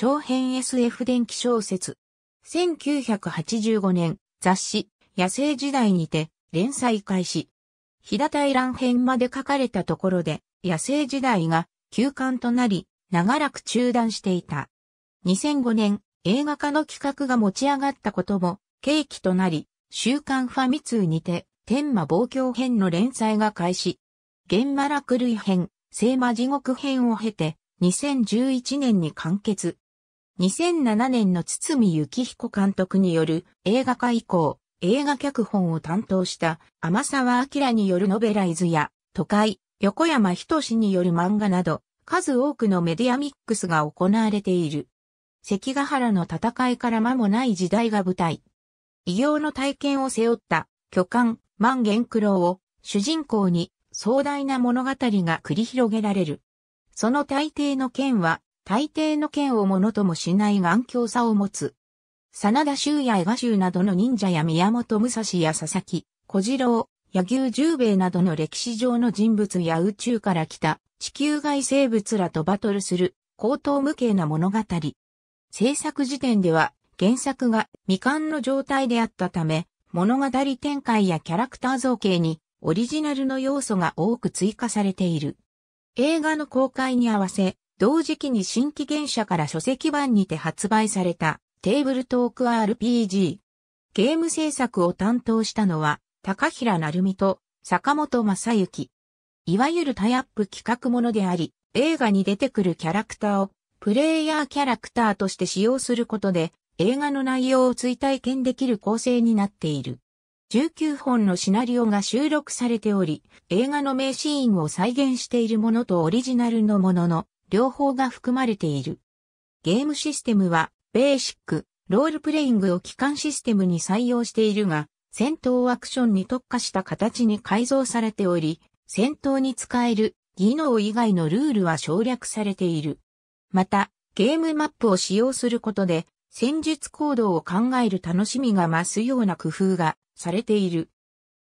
長編 SF 電気小説。1985年、雑誌、野生時代にて、連載開始。平対乱編まで書かれたところで、野生時代が休刊となり、長らく中断していた。2005年、映画化の企画が持ち上がったことも、契機となり、週刊ファミ通にて、天馬望郷編の連載が開始。玄馬落類編、聖馬地獄編を経て、2011年に完結。2007年の堤幸彦監督による映画化以降、映画脚本を担当した天沢明によるノベライズや都会、横山志による漫画など、数多くのメディアミックスが行われている。関ヶ原の戦いから間もない時代が舞台。異様の体験を背負った巨漢万元九郎を主人公に壮大な物語が繰り広げられる。その大抵の剣は大抵の剣をものともしない頑強さを持つ。真田修や江賀州などの忍者や宮本武蔵や佐々木、小次郎、柳生十兵衛などの歴史上の人物や宇宙から来た地球外生物らとバトルする高等無形な物語。制作時点では原作が未完の状態であったため、物語展開やキャラクター造形にオリジナルの要素が多く追加されている。映画の公開に合わせ、同時期に新規原社から書籍版にて発売されたテーブルトーク RPG。ゲーム制作を担当したのは、高平成美と坂本正幸。いわゆるタイアップ企画ものであり、映画に出てくるキャラクターをプレイヤーキャラクターとして使用することで、映画の内容を追体験できる構成になっている。19本のシナリオが収録されており、映画の名シーンを再現しているものとオリジナルのものの両方が含まれている。ゲームシステムは、ベーシック、ロールプレイングを機関システムに採用しているが、戦闘アクションに特化した形に改造されており、戦闘に使える技能以外のルールは省略されている。また、ゲームマップを使用することで、戦術行動を考える楽しみが増すような工夫がされている。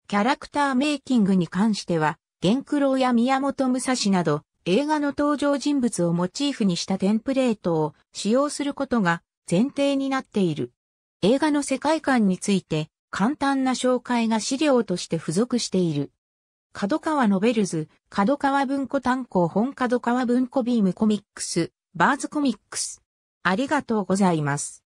キャラクターメイキングに関しては、ゲンクロウや宮本武蔵など、映画の登場人物をモチーフにしたテンプレートを使用することが前提になっている。映画の世界観について簡単な紹介が資料として付属している。角川ノベルズ、角川文庫単行本角川文庫ビームコミックス、バーズコミックス。ありがとうございます。